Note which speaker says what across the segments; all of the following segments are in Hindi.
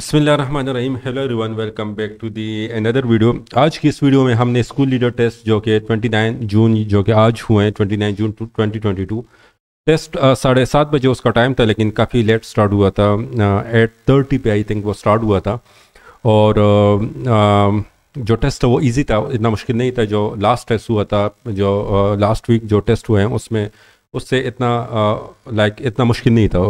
Speaker 1: बसमीम hello everyone welcome back to the another video आज की इस वीडियो में हमने स्कूल लीडर टेस्ट जो कि 29 जून जो कि आज हुए हैं 29 जून 2022 टेस्ट साढ़े सात बजे उसका टाइम था लेकिन काफ़ी लेट स्टार्ट हुआ था एट थर्टी पे आई थिंक वो स्टार्ट हुआ था और आ, आ, जो टेस्ट था वो ईजी था इतना मुश्किल नहीं था जो लास्ट टेस्ट हुआ था जो लास्ट वीक जो टेस्ट हुए हैं उसमें उससे इतना लाइक इतना मुश्किल नहीं था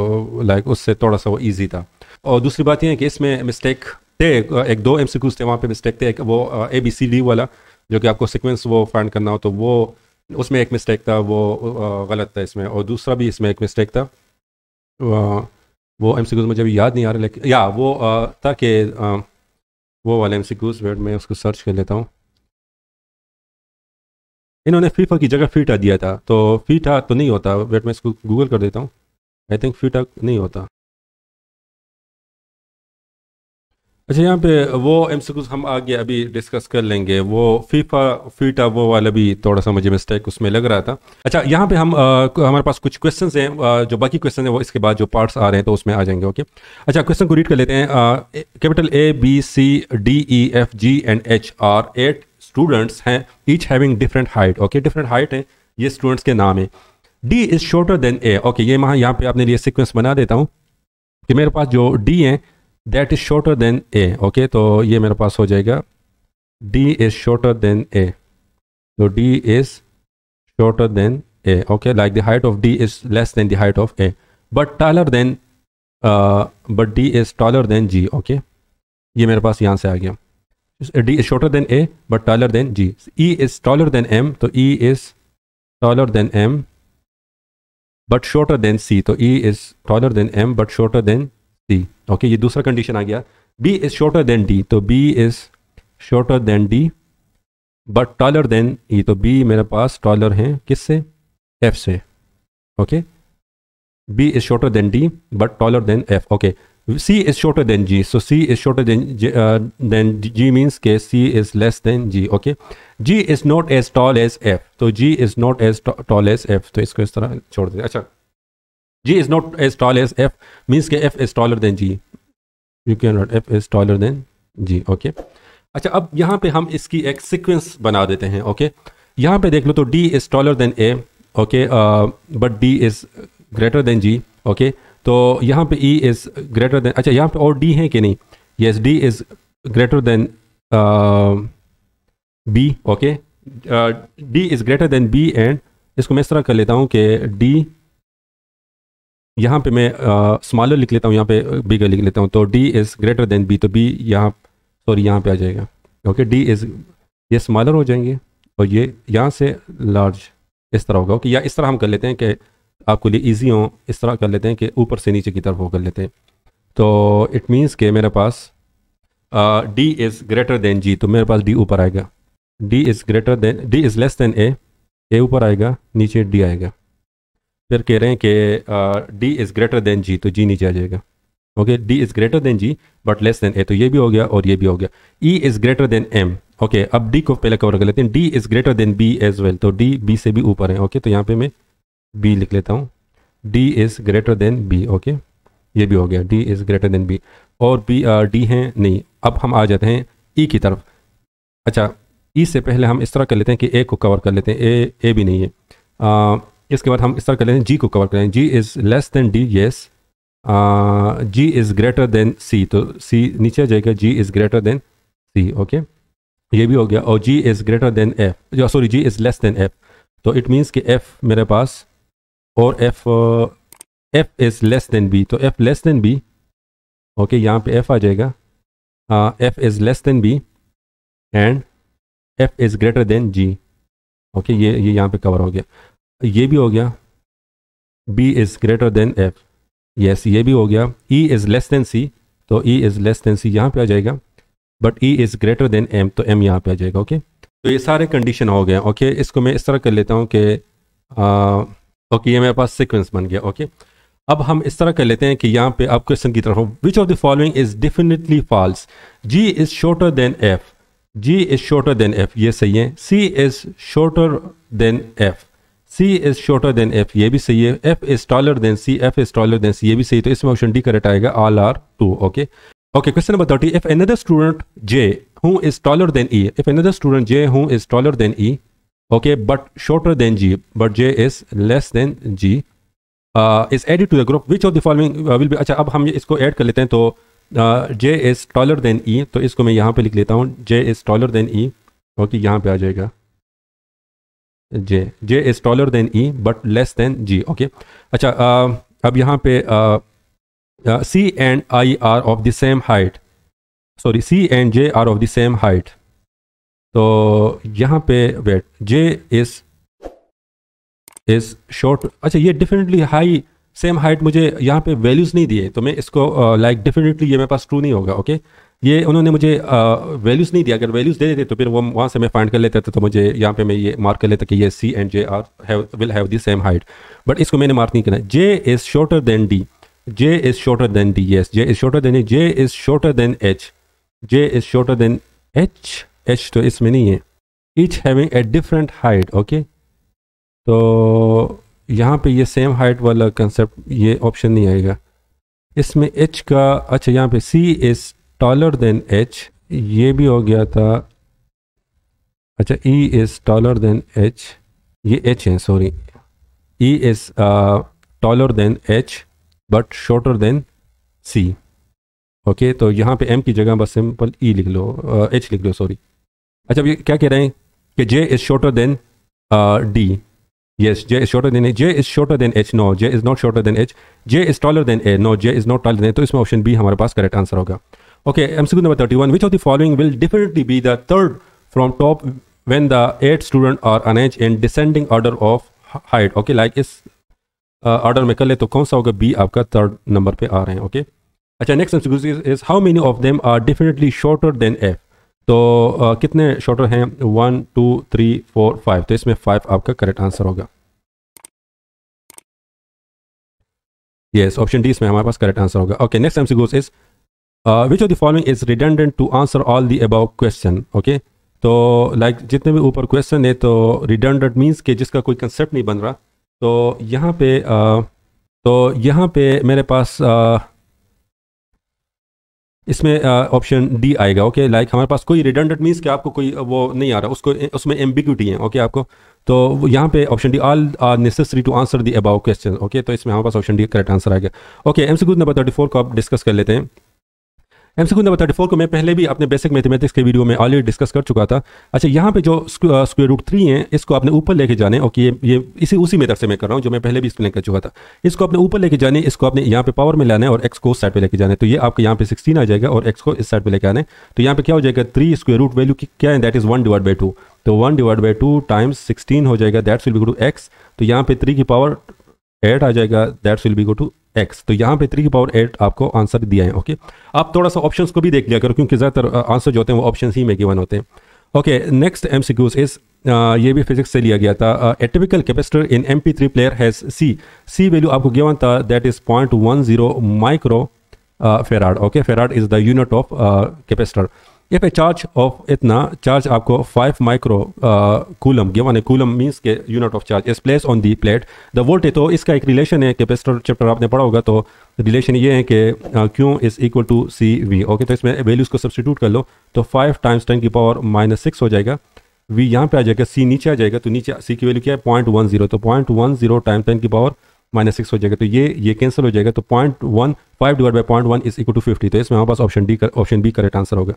Speaker 1: लाइक उससे थोड़ा सा वो ईजी था और दूसरी बात यह है कि इसमें मिस्टेक थे एक दो एम थे वहाँ पे मिस्टेक थे एक वो ए बी सी डी वाला जो कि आपको सिक्वेंस वो फाइंड करना हो तो वो उसमें एक मिस्टेक था वो गलत था इसमें और दूसरा भी इसमें एक मिस्टेक था वो एम मुझे अभी याद नहीं आ रहा लेकिन या वो था कि वो वाले एम सी वेट मैं उसको सर्च कर लेता हूँ इन्होंने फीफा की जगह फीटा दिया था तो फीटा तो नहीं होता वेट मैं इसको गूगल कर देता हूँ आई थिंक फीटा नहीं होता अच्छा यहाँ पे वो एम हम आगे अभी डिस्कस कर लेंगे वो फीफा फीटा वो वाला भी थोड़ा सा मुझे मिस्टेक उसमें लग रहा था अच्छा यहाँ पे हम आ, हमारे पास कुछ क्वेश्चंस हैं जो बाकी क्वेश्चन हैं वो इसके बाद जो पार्ट्स आ रहे हैं तो उसमें आ जाएंगे ओके अच्छा क्वेश्चन को रीड कर लेते हैं capital A B C D E F G and H are eight students हैं each having different height okay different height हैं ये स्टूडेंट्स के नाम है D is shorter than A okay ये मैं यहाँ पे आपने लिए सिक्वेंस बना देता हूँ कि मेरे पास जो डी हैं that is shorter than A okay तो ये मेरे पास हो जाएगा D is shorter than A तो D is shorter than A okay like the height of D is less than the height of A but taller than but D is taller than G okay ये मेरे पास यहाँ से आ गया D is shorter than A but taller than G E is taller than M तो E is taller than M but shorter than C तो E is taller than M but shorter than C okay ये दूसरा कंडीशन आ गया B is shorter than D तो B is shorter than D but taller than E तो बी मेरे पास टॉलर हैं से एफ से okay B is shorter than D but taller than F okay C is shorter than G so C is shorter than than G means के C is less than G okay G is not as tall as F तो G is not as tall as F तो इसको इस तरह छोड़ दीजिए अच्छा G is not as tall as F means के F is taller than G you can not F is taller than G okay अच्छा अब यहाँ पे हम इसकी एक सिक्वेंस बना देते हैं ओके okay? यहाँ पे देख लो तो D is taller than A okay but D is greater than G okay तो यहाँ पे ई इज ग्रेटर देन अच्छा यहाँ पे और डी है कि नहीं yes D is greater than B okay D is greater than B and इसको मैं इस तरह कर लेता हूँ कि डी यहाँ पे मैं स्मॉलर लिख लेता हूँ यहाँ पे बिगर लिख लेता हूँ तो D is greater than B तो बी यहाँ सॉरी यहाँ पे आ जाएगा ओके डी इज़ ये स्मॉलर हो जाएंगे और ये यहाँ से लार्ज इस तरह होगा ओके या इस तरह हम कर लेते हैं कि आपके लिए ईजी हो इस तरह कर लेते हैं कि ऊपर से नीचे की तरफ वो कर लेते हैं तो इट मीन्स के मेरे पास D is greater than G तो मेरे पास डी ऊपर आएगा D is greater than D is less than A A ऊपर आएगा नीचे डी आएगा फिर कह रहे हैं कि D is greater than G तो जी नीचे आ जाएगा okay D is greater than G but less than A तो ये भी हो गया और ये भी हो गया E is greater than M okay अब डी को पहले कवर कर लेते हैं D is greater than B as well तो डी बी से भी ऊपर है ओके okay? तो यहाँ पे मैं बी लिख लेता हूँ D is greater than B okay ये भी हो गया D is greater than B और बी डी हैं नहीं अब हम आ जाते हैं ई e की तरफ अच्छा ई e से पहले हम इस तरह कर लेते हैं कि ए को कवर कर लेते हैं ए ए भी नहीं है इसके बाद हम इस तरह कर हैं जी को कवर करें G is less than D yes G is greater than C तो सी नीचे जाएगा G is greater than C okay ये भी हो गया और G is greater than F sorry G is less than F तो इट मीन्स कि एफ़ मेरे पास और F F is less than B तो F less than B okay यहाँ पे एफ़ आ जाएगा F is less than B and F is greater than G okay ये ये यहाँ पे कवर हो गया ये भी हो गया B is greater than F yes ये भी हो गया E is less than C तो E is less than C यहाँ पे आ जाएगा but E is greater than M तो एम यहाँ पे आ जाएगा ओके तो ये सारे कंडीशन हो गए ओके इसको मैं इस तरह कर लेता हूँ कि ओके ये मेरे पास सिक्वेंस बन गया ओके अब हम इस तरह कर लेते हैं कि यहाँ पे आप क्वेश्चन की तरफ which of the following is definitely false G is shorter than F G is shorter than F ये सही है C is shorter than F C is shorter than F ये भी सही है F is taller than C F is taller than C ये भी सही तो इसमें ऑप्शन डी करेक्ट आएगा all are true okay okay question number thirty if another student J who is taller than E if another student J who is taller than E okay but shorter than G but J is less than G is is to the group group of the following will uh, अच्छा अब हम इसको ऐड कर लेते हैं तो J is taller than E तो इसको मैं यहाँ पे लिख लेता हूँ J is taller than E okay यहाँ पे आ जाएगा J J is taller than E but less than G okay अच्छा आ, अब यहाँ पे C and I are of the same height sorry C and J are of the same height तो यहाँ पे wait J is is short अच्छा ये डेफिनेटली हाई सेम हाइट मुझे यहाँ पे वैल्यूज़ नहीं दिए तो मैं इसको लाइक uh, डेफिनेटली like, ये मेरे पास ट्रू नहीं होगा ओके okay? ये उन्होंने मुझे वैल्यूज़ नहीं दिया अगर वैल्यूज़ दे देते तो फिर वो वहाँ से मैं फाइंड कर लेता था तो मुझे यहाँ पे मैं ये मार्क कर लेता कि ये C and J are will have the same height but इसको मैंने मार्क नहीं करना J is shorter than D J is shorter than D yes J is shorter than J is shorter than H J is shorter than H H तो इसमें नहीं है each having a different height okay तो यहाँ पे ये सेम हाइट वाला कंसेप्ट ये ऑप्शन नहीं आएगा इसमें एच का अच्छा यहाँ पे C is taller than H ये भी हो गया था अच्छा E is taller than H ये एच है sorry E is taller than H but shorter than C okay तो यहाँ पे एम की जगह बस सिंपल ई e लिख लो एच uh, लिख लो सॉरी अच्छा ये क्या कह रहे हैं कि J is shorter than D yes J is shorter than J is is than H no J is not not than H J is taller than A no J is not taller than तो इसमें ऑप्शन बी हमारे पास करेक्ट आंसर होगा Okay, MCQ number 31. Which of the following will definitely be the third from top when the eight student are arranged in descending order of height? Okay, like इस ऑर्डर uh, में कर ले तो कौन सा होगा बी आपका थर्ड नंबर पे आ रहे हैं ओके अच्छा next MCQ is how many of them are definitely shorter than F तो uh, कितने शॉर्टर हैं one two three four five तो इसमें फाइव आपका करेक्ट आंसर होगा यस ऑप्शन डी इसमें हमारे पास करेक्ट आंसर होगा okay next MCQs is uh, which of the following is redundant to answer all the above question okay तो लाइक like, जितने भी ऊपर क्वेश्चन है तो रिडंडेंट मींस के जिसका कोई कंसेप्ट नहीं बन रहा तो यहाँ पे आ, uh, तो यहाँ पे मेरे पास आ, uh, इसमें ऑप्शन uh, डी आएगा ओके लाइक हमारे पास कोई रिडंडेंट मींस के आपको कोई वो नहीं आ रहा उसको उसमें एम्बिग्यूटी है ओके आपको तो यहाँ पे option D all are necessary to answer the above question okay तो इसमें हमारे पास ऑप्शन डी करेक्ट आंसर आ गया okay M C number thirty four को आप डिस्कस कर लेते हैं M C number thirty four को मैं पहले भी अपने बेसिक मैथमेटिक्स के वीडियो में ऑलरेडी डिस्कस कर चुका था अच्छा यहाँ पे जो स्क्वेयर रूट थ्री है इसको आपने ऊपर लेके जाने और ये ये इसी उसी मेथड से मैं कर रहा हूँ जो मैं पहले भी एक्सप्लेन कर चुका था इसको अपने ऊपर लेके जाने इसको अपने यहाँ पे पावर में लाने और एक्स को उस साइड पर लेके जाने तो ये आपके यहाँ पे सिक्सटीन आ जाएगा और एक्स को इस साइड पर लेके आने तो यहाँ पे क्या हो जाएगा थ्री स्क्वेयर रूट वैल्यू की क्या है that is one divide by two तो one divide by two times sixteen हो जाएगा that's will be two X तो यहाँ पे थ्री की पावर एट आ जाएगा that's will be go to X तो यहाँ पे थ्री की पावर एट आपको आंसर दिया है ओके आप थोड़ा सा ऑप्शन को भी देख लिया करो क्योंकि ज़्यादातर आंसर जो होते हैं वो ऑप्शन ही में गिवन होते हैं okay next M C Qs is ये भी फिजिक्स से लिया गया था a typical capacitor in M P three player has C C value आपको गिवन था that is point one zero micro farad okay farad is the unit of capacitor if a charge of इतना चार्ज आपको फाइव माइक्रो कूलम माने कूलम मीन्स के unit of charge is place on the plate the volt तो इसका एक रिलेशन है कैपेसिटर चैप्टर आपने पढ़ा होगा तो रिलेशन ये है कि Q is equal to C V okay तो इसमें वैल्यूज को सब्सिट्यूट कर लो तो फाइव टाइम्स टेन की पावर माइनस सिक्स हो जाएगा वी यहाँ पे आ जाएगा सी नीचे आ जाएगा तो नीचे सी की वैल्यू क्या है पॉइंट वन जीरो तो point one zero time ten की पावर माइनस सिक्स हो जाएगा तो ये ये कैंसिल हो जाएगा तो point one five divide by point one is equal to fifty तो इसमें हमारे पास option D option B correct answer होगा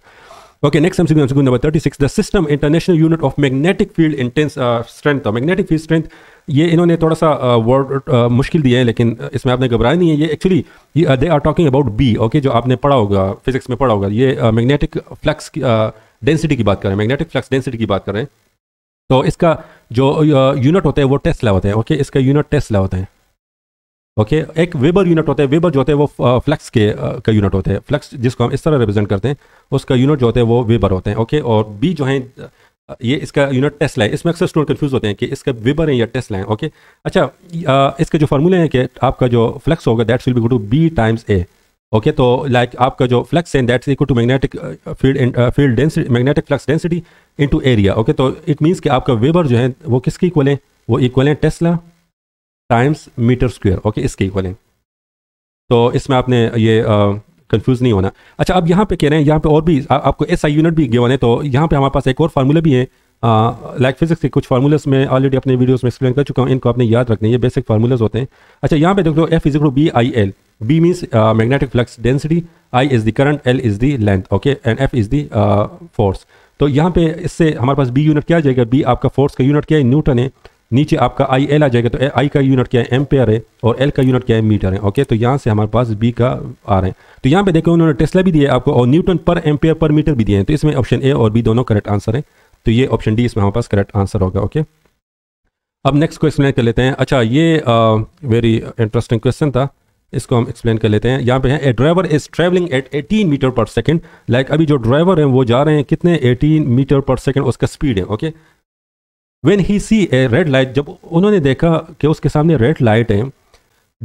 Speaker 1: Okay, next I'm going to number 36. The system international unit of magnetic field intense strength था मैग्नेटिक फील्ड स्ट्रेंथ ये इन्होंने थोड़ा सा वर्ड uh, uh, मुश्किल दिया है लेकिन uh, इसमें आपने घबराया नहीं है ये एक्चुअली ये they are talking about B okay जो आपने पढ़ा होगा फिजिक्स में पढ़ा होगा ये मैग्नेटिक uh, फ्लक्स की डेंसिटी uh, की बात कर रहे हैं मैग्नेटिक फ्लक्स डेंसिटी की बात कर रहे हैं तो इसका जो यूनिट होता है वो टेस्ट होता है ओके इसका यूनिट टेस्ट होता है ओके okay, एक वेबर यूनिट होते हैं वेबर जो होते हैं वो फ्लेक्स के का यूनिट होते हैं फ्लक्स जिसको हम इस तरह रिप्रेजेंट करते हैं उसका यूनिट जो होते हैं वो वेबर होते हैं ओके okay? और बी जो है ये इसका यूनिट टेस्ला है इसमें अक्सर स्टूडेंट कंफ्यूज होते हैं कि इसका वेबर है या टेस्ला है ओके okay? अच्छा इसके जो फार्मूले हैं कि आपका जो फ्लक्स होगा that's will be to B times A okay तो लाइक like, आपका जो फ्लैक्स है that's equal to magnetic field field density magnetic flux density into area okay तो इट मींस कि आपका वेबर जो है वो किसके इक्वल है वो इक्वल है tesla times metre square okay इसके इक्वल है तो इसमें आपने ये कंफ्यूज नहीं होना अच्छा अब यहाँ पे कह रहे हैं यहाँ पे और भी आ, आपको एस आई यूनिट भी गिवन है तो यहाँ पे हमारे पास एक और फार्मूला भी है लाइक फिजिक्स के कुछ फार्मूलाज में ऑलरेडी अपने वीडियोस में एक्सप्लेन कर चुका हूँ इनको आपने याद रखने ये बेसिक फार्मूलाज होते हैं अच्छा यहाँ पे देख लो F is equal B I L B means magnetic flux density I is the current L is the length okay and F is the force तो यहाँ पे इससे हमारे पास बी यूनिट क्या जाएगा बी आपका फोर्स का यूनिट क्या है न्यूटन है नीचे आपका आई एल आ जाएगा तो आई का यूनिट क्या है एम्पेयर है और एल का यूनिट क्या है मीटर है ओके तो यहाँ से हमारे पास बी का आ रहे हैं तो यहाँ पे देखो उन्होंने टेस्ला भी दिया आपको और Newton per ampere per metre भी दिए हैं तो इसमें ऑप्शन ए और बी दोनों करेक्ट आंसर है तो ये ऑप्शन डी इसमें हमारे पास करेक्ट आंसर होगा ओके अब नेक्स्ट को एक्सप्लेन कर लेते हैं अच्छा ये वेरी इंटरेस्टिंग क्वेश्चन था इसको हम एक्सप्लेन कर लेते हैं यहाँ पे है a driver is travelling at 18 metre per second like अभी जो ड्राइवर है वो जा रहे हैं कितने 18 मीटर पर सेकंड उसका स्पीड है okay okay? When he see a red light जब उन्होंने देखा कि उसके सामने रेड लाइट है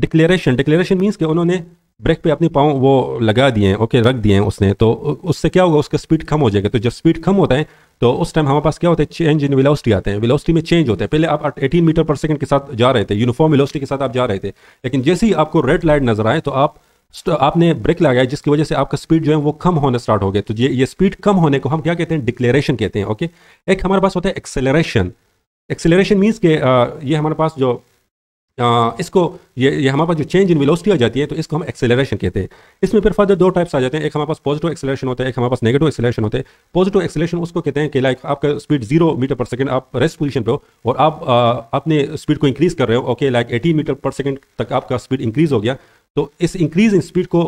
Speaker 1: डिक्लेरेशन डिक्लेरेशन मीन्स कि उन्होंने ब्रेक पे अपने पाँव वो लगा दिए हैं ओके रख दिए हैं उसने तो उससे क्या होगा उसका स्पीड कम हो जाएगा तो जब स्पीड कम होता है तो उस टाइम हमारे पास क्या होता है चेंज इन वेलोसिटी आते हैं विलोस्टी में चेंज होते हैं पहले आप 18 मीटर पर सेकंड के साथ जा रहे थे यूनिफॉर्म विलोस्टी के साथ आप जा रहे थे लेकिन जैसे ही आपको रेड लाइट नजर आए तो आप तो आपने ब्रेक लगाया जिसकी वजह से आपका स्पीड जो है वो कम होना स्टार्ट हो गया तो ये ये स्पीड कम होने को हम क्या कहते हैं डिक्लेरेशन कहते हैं ओके एक हमारे पास होता है एक्सेलरेशन एक्सेलरेशन मीन्स के ये हमारे पास जो इसको ये ये हमारे पास जो चेंज इन वेलोसिटी आ जाती है तो इसको हम एक्सेलरेशन कहते हैं इसमें फिर फर्दर दो टाइप्स आ जाते हैं एक हमारे पास पॉजिटिव एक्सेलरेशन होता है एक हमारे पास नेगेटिव एक्सेलरेशन होते हैं पॉजिटिव एक्सेलरेशन उसको कहते हैं कि लाइक आपका speed zero metre per second आप रेस्ट पोजीशन पे हो और आप अपने स्पीड को इंक्रीज कर रहे हो okay like eighteen metre per second तक आपका स्पीड इंक्रीज हो गया तो इस इंक्रीज इन स्पीड को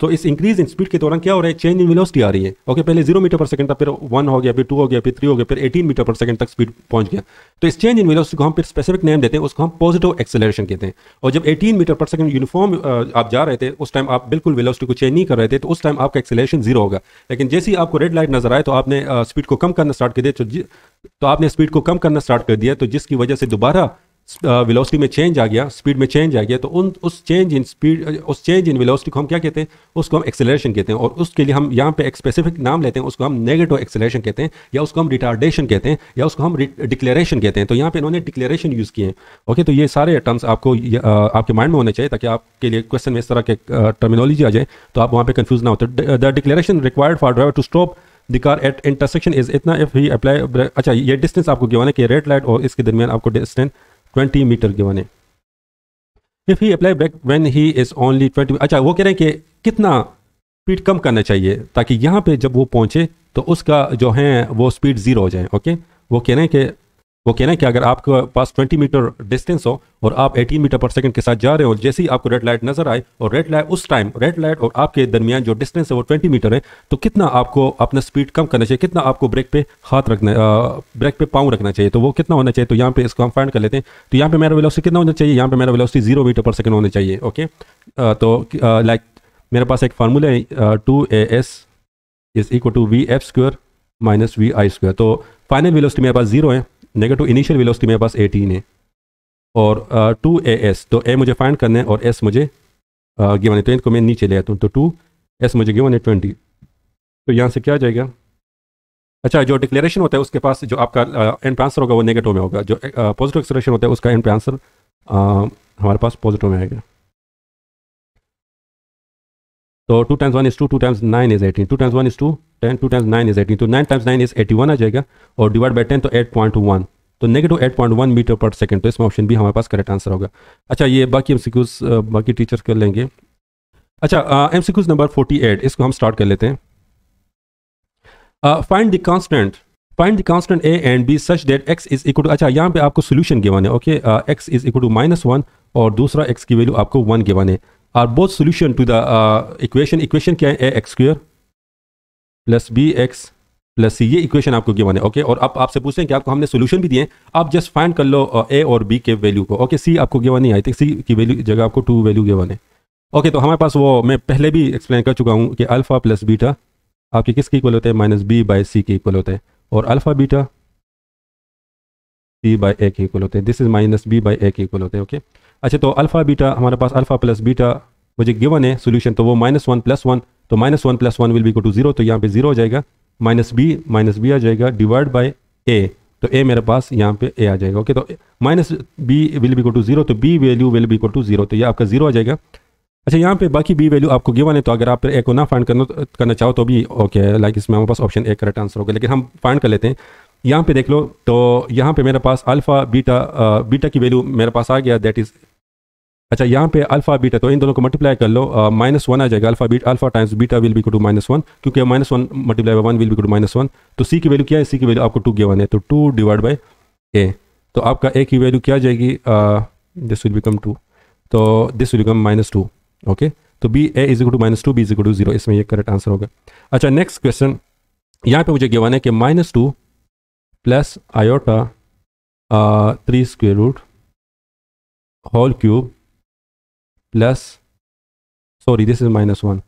Speaker 1: तो इस इंक्रीज इन स्पीड के दौरान क्या हो रहा है चेंज इन वेलोसिटी आ रही है ओके पहले जीरो मीटर पर सेकंड था फिर वन हो गया फिर टू हो गया फिर थ्री हो गया फिर एटीन मीटर पर सेकंड तक स्पीड पहुंच गया तो इस चेंज इन वेलोसिटी को हम फिर स्पेसिफिक नेम देते हैं उसको हम पॉजिटिव एक्सेलेशन कहते हैं और जब eighteen metre per second uniform आप जा रहे थे उस टाइम आप बिल्कुल वेलोसिटी को चेंज नहीं कर रहे थे तो उस टाइम आपका एक्सेलेशन जीरो होगा लेकिन जैसे ही आपको रेड लाइट नजर आए तो आपने स्पीड को कम करना स्टार्ट कर दिया तो, तो आपने स्पीड को कम करना स्टार्ट कर दिया तो जिसकी वजह से दोबारा वेलोसिटी uh, में चेंज आ गया स्पीड में चेंज आ गया तो उन उस चेंज इन स्पीड उस चेंज इन वेलोसिटी को हम क्या कहते हैं उसको हम एक्सेलरेशन कहते हैं और उसके लिए हम यहाँ पे एक स्पेसिफिक नाम लेते हैं उसको हम नेगेटिव एक्सेलरेशन कहते हैं या उसको हम रिटार्डेशन कहते हैं या उसको हम डिक्लेरेशन कहते हैं तो यहाँ पे इन्होंने डिक्लेरेशन यूज़ किए हैं ओके तो ये सारे टर्म्स आपको uh, आपके माइंड में होने चाहिए ताकि आपके लिए क्वेश्चन में इस तरह के टर्मिनोलॉजी uh, आ जाए तो आप वहाँ पर कन्फ्यूज ना होते तो the deceleration required for driver to stop the at intersection is इतना इफ ही अप्लाई अच्छा ये डिस्टेंस आपको गिवन है कि रेड लाइट और इसके दरमियान आपको डिस्टेंस ट्वेंटी मीटर गिवन है if he apply back when he is only twenty अच्छा वो कह रहे हैं कि कितना स्पीड कम करना चाहिए ताकि यहाँ पे जब वो पहुंचे तो उसका जो है वो स्पीड ज़ीरो हो जाए ओके वो कह रहे हैं कि वो कहना है कि अगर आपके पास 20 मीटर डिस्टेंस हो और आप 18 मीटर पर सेकंड के साथ जा रहे हो जैसे ही आपको रेड लाइट नजर आए और रेड लाइट उस टाइम रेड लाइट और आपके दरमियान जो डिस्टेंस है वो 20 मीटर है तो कितना आपको अपना स्पीड कम करना चाहिए कितना आपको ब्रेक पे हाथ रखना ब्रेक पे पाँव रखना चाहिए तो वो कितना होना चाहिए तो यहाँ पे इसको हम फाइंड कर लेते हैं तो यहाँ पे मेरा वेलोसिटी कितना होना चाहिए यहाँ पे मेरा velocity zero metre per second होना चाहिए ओके तो लाइक मेरे पास एक फार्मूला है two A S is equal to V F square minus V I square तो फाइनल वेलोसिटी मेरे पास जीरो है नेगेटिव इनिशियल वेलोसिटी मेरे पास 18 है और टू ए एस तो ए मुझे फाइंड करना है और एस मुझे गिवन है तो इनको मैं नीचे ले आता हूँ तो टू एस मुझे गिवन है ट्वेंटी तो यहाँ से क्या आ जाएगा अच्छा जो डिक्लेरेशन होता है उसके पास जो आपका एंड पे आंसर होगा वो नेगेटिव में होगा जो पॉजिटिव एक्सप्रेशन होता है उसका एंड पे आंसर हमारे पास पॉजिटिव में आएगा तो two times one is two two times nine is eighteen two times one is two ten two times nine is eighteen तो nine times nine is eighty one आ जाएगा और डिवाइड बाई टेन तो एट पॉइंट वन तो negative eight point one metre per second तो इसमें ऑप्शन भी हमारे पास करेक्ट आंसर होगा अच्छा ये बाकी एम सिक्यूज बाकी टीचर्स कर लेंगे अच्छा M CQs number forty eight इसको हम स्टार्ट कर लेते हैं find the constant find the constant A and B such that X is equal to अच्छा यहाँ पे आपको सोल्यूशन गिवन है okay X is equal to minus one और दूसरा एक्स की वैल्यू आपको वन गिवन है are both solution to the uh, equation equation क्या है A X square plus B X plus C ये इक्वेशन आपको गिवन है ओके और अब आपसे पूछते हैं कि आपको हमने सोल्यूशन भी दिए हैं आप जस्ट फाइंड कर लो ए uh, और बी के वैल्यू को ओके सी आपको गिवन नहीं आई थी सी की वैल्यू जगह आपको टू वैल्यू गिवन है ओके तो हमारे पास वो मैं पहले भी एक्सप्लेन कर चुका हूँ कि अल्फा प्लस बीटा आपके किसके इक्वल होते हैं माइनस बी बाई सी के इक्वल होते हैं और alpha beta B by A के इक्वल होते हैं this is minus B by A के इक्वल होते हैं ओके अच्छा तो अल्फ़ा बीटा हमारे पास अल्फ़ा प्लस बीटा मुझे गिवन है सोल्यूशन तो वो माइनस वन प्लस वन तो minus one plus one will be को टू जीरो तो यहाँ पे जीरो हो जाएगा माइनस बी माइनस बी आ जाएगा डिवाइड बाई ए तो ए मेरे पास यहाँ पे ए आ जाएगा ओके तो माइनस बी विल बी को टू जीरो तो बी वैल्यू विल बी को टू जीरो तो ये आपका जीरो आ जाएगा अच्छा यहाँ पे बाकी बी वैल्यू आपको गिवन है तो अगर आप ए को ना फाइंड करना करना चाहो तो भी ओके लाइक इसमें हमारे पास ऑप्शन ए करेक्ट आंसर होगा लेकिन हम फाइंड कर लेते हैं यहाँ पे देख लो तो यहाँ पे मेरे पास अल्फ़ा बीटा आ, बीटा की वैल्यू मेरे पास आ गया दैट इज़ अच्छा यहाँ पे अल्फा बीटा तो इन दोनों को मल्टीप्लाई कर लो माइनस वन आ जाएगा alpha beta alpha times beta will be to minus one क्योंकि minus one multiply by one will be to minus one तो सी की वैल्यू क्या है सी की वैल्यू आपको टू गिवन है तो टू डिवाइड बाई ए तो आपका ए की वैल्यू क्या जाएगी दिस विल बिकम टू तो this will become minus two okay तो B A is equal to minus two B is equal to zero इसमें ये करेक्ट आंसर होगा अच्छा नेक्स्ट क्वेश्चन यहाँ पे मुझे गिवन है कि minus two plus iota three square root whole cube plus sorry this is minus one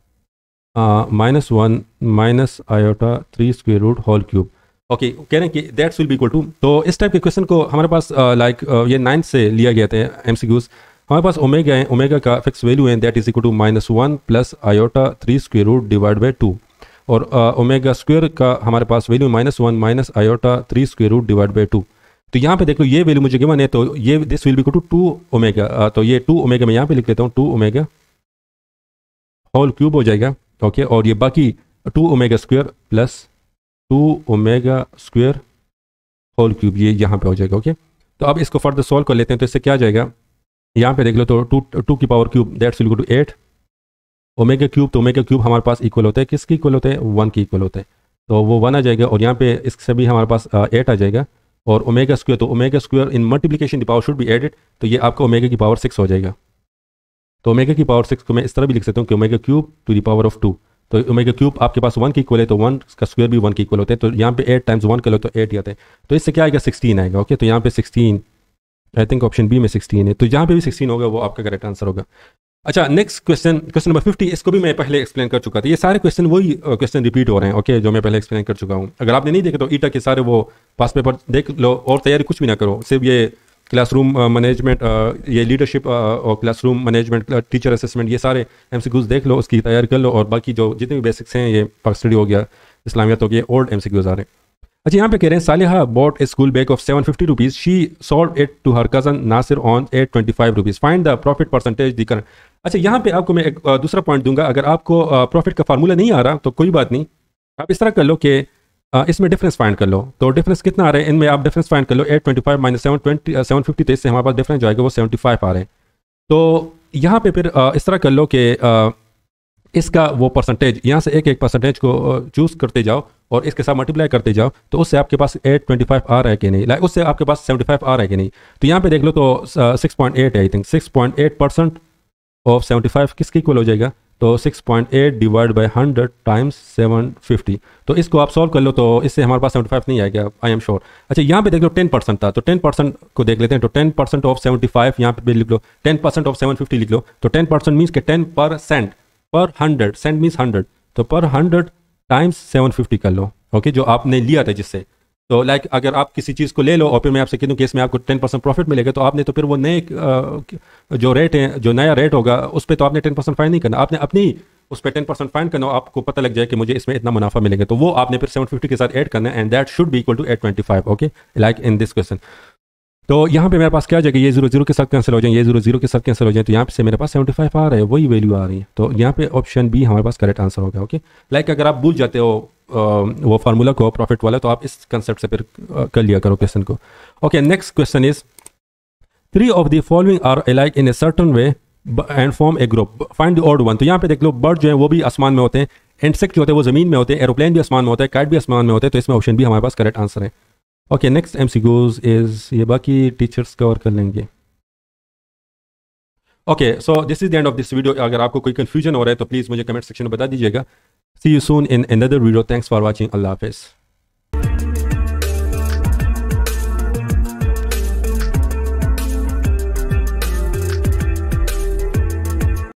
Speaker 1: minus one minus iota three square root whole cube okay कह रहे हैं कि that's will be equal to तो इस टाइप के क्वेश्चन को हमारे पास लाइक uh, like, uh, ये नाइन्थ से लिया गया था एम सी क्यूज़ हमारे पास ओमेगा है ओमेगा का फिक्स वैल्यू है that is equal to minus one plus iota three square root divide by two और ओमेगा स्क्वेयर का हमारे पास value minus one minus iota three square root divide by two तो यहाँ पे देख लो ये वैल्यू मुझे गिवन है तो ये this will be to two omega तो ये टू ओमेगा मैं यहाँ पे लिख लेता हूँ टू ओमेगा होल क्यूब हो जाएगा ओके और ये बाकी two omega square plus two omega square whole cube ये यहाँ पे हो जाएगा ओके तो अब इसको फर्दर सॉल्व कर लेते हैं तो इससे क्या जाएगा यहाँ पे देख लो तो टू टू की power cube that's will to eight omega cube तो ओमेगा क्यूब हमारे पास इक्वल होता है किसके इक्वल होते हैं वन के इक्वल होते हैं तो वो वन आ जाएगा और यहाँ पे इससे भी हमारे पास एट आ जाएगा और ओमेगा स्क्वायर तो omega square in multiplication the power should भी एडिड तो ये आपका ओमेगा की पावर सिक्स हो जाएगा तो ओमेगा की पावर सिक्स को मैं इस तरह भी लिख सकता हूँ कि omega cube to the power of two तो ओमेगा क्यूब आपके पास वन की इक्वल है तो वन का स्क्वायर भी वन की इक्वल होता है तो यहाँ पे एट टाइम्स वन कर लो तो एट ही आते हैं तो इससे क्या आएगा सिक्सटीन आएगा ओके तो यहाँ पे sixteen I think option B में सिक्सटीन है तो जहाँ पे भी सिक्सटीन होगा वो आपका करेक्ट आंसर होगा अच्छा next question question number fifty इसको भी मैं पहले एक्सप्लेन कर चुका था ये सारे क्वेश्चन वही क्वेश्चन रिपीट हो रहे हैं ओके जो मैं पहले एक्सप्लेन कर चुका हूँ अगर आपने नहीं देखे तो ईटा के सारे वो पास पेपर देख लो और तैयारी कुछ भी ना करो सिर्फ ये क्लासरूम मैनेजमेंट ये लीडरशिप और क्लासरूम मैनेजमेंट टीचर असेसमेंट ये सारे एम देख लो उसकी तैयारी कर लो और बाकी जो जितने भी बेसिक्स हैं ये पाक स्टडी हो गया इस्लामियत हो गया ओल्ड एम आ रहे हैं अच्छा यहाँ पे कह रहे हैं Saliha bought a school bag of seven fifty rupees she sold it to her cousin Nasir on eight twenty five rupees find the profit percentage the कर अच्छा यहाँ पे आपको मैं एक दूसरा पॉइंट दूंगा अगर आपको प्रॉफिट का फार्मूला नहीं आ रहा तो कोई बात नहीं आप इस तरह कर लो कि इसमें डिफरेंस फाइंड कर लो तो डिफरेंस कितना आ रहा है इनमें आप डिफरेंस फाइंड कर लो eight twenty five minus seven twenty seven fifty तो इससे हमारे पास डिफरेंस जो वो सेवेंटी फाइव आ रहे हैं तो यहाँ पे फिर इस तरह कर लो कि इसका वो परसेंटेज यहाँ से एक एक परसेंटेज को चूज़ करते जाओ और इसके साथ मल्टीप्लाई करते जाओ तो उससे आपके पास एट ट्वेंटी फाइव आ रहा है कि नहीं लाइक उससे आपके पास सेवेंटी फाइव आ रहा है कि नहीं तो यहाँ पे देख लो तो six point eight I think six point eight percent of 75 किसके इक्वल हो जाएगा तो 6.8 point eight divide by hundred times seven fifty तो इसको आप सॉल्व कर लो तो इससे हमारे पास 75 नहीं आएगा आई एम श्योर अच्छा यहाँ पे देख लो 10 परसेंट था तो 10 परसेंट को देख लेते हैं तो 10 परसेंट ऑफ 75 फाइव यहाँ पे लिख लो 10 परसेंट ऑफ 750 लिख लो तो 10 परसेंट मीन्स के 10 पर सेंट पर हंड्रेड सेंट मीन्स हंड्रेड तो पर हंड्रेड टाइम्स सेवन फिफ्टी कर लो ओके जो आपने लिया था जिससे तो लाइक अगर आप किसी चीज़ को ले लो और फिर मैं आपसे कह दूँ कि इसमें आपको टेन परसेंट प्रॉफिट मिलेगा तो आपने तो फिर वो नए जो रेट है जो नया रेट होगा उस पर तो आपने टेन परसेंट फाइन नहीं करना आपने अपनी उस पर टेन परसेंट फाइन करना आपको पता लग जाए कि मुझे इसमें इतना मुनाफा मिलेगा तो वो आपने फिर सेवन फिफ्टी के साथ एड करना है एंड दैट शुड भी equal to eight twenty five okay like in this question तो यहाँ पे मेरे पास क्या जाएगा ये जीरो जीरो के साथ कैंसिल हो जाए ये जीरो जीरो के साथ कैंसिल हो जाए तो यहाँ से मेरे पास सेवेंटी फाइव आ रहा है वही वैल्यू आ रही है तो यहाँ पे ऑप्शन बी हमारे पास करेक्ट आंसर होगा ओके लाइक अगर आप भूल जाते हो वो फार्मूला को प्रॉफिट वाला तो आप इस कंसेप्ट से फिर कर लिया करो क्वेश्चन को okay next question is three of the following are alike in a certain way and form a group find the odd one तो यहाँ पे देख लो बर्ड जो है वो भी आसमान में होते हैं इंसेक्ट जो होते हैं वो जमीन में होते हैं एरोप्लेन भी आसमान में होता है कैट भी आसमान में होते हैं तो इसमें ऑप्शन भी हमारे पास करेक्ट आंसर है okay next M C Qs is ये बाकी टीचर्स कवर कर लेंगे okay so this is the end of this video अगर आपको कोई कंफ्यूजन हो रहा है तो प्लीज़ मुझे कमेंट सेक्शन में बता दीजिएगा see you soon in another video thanks for watching अल्लाह हाफिज़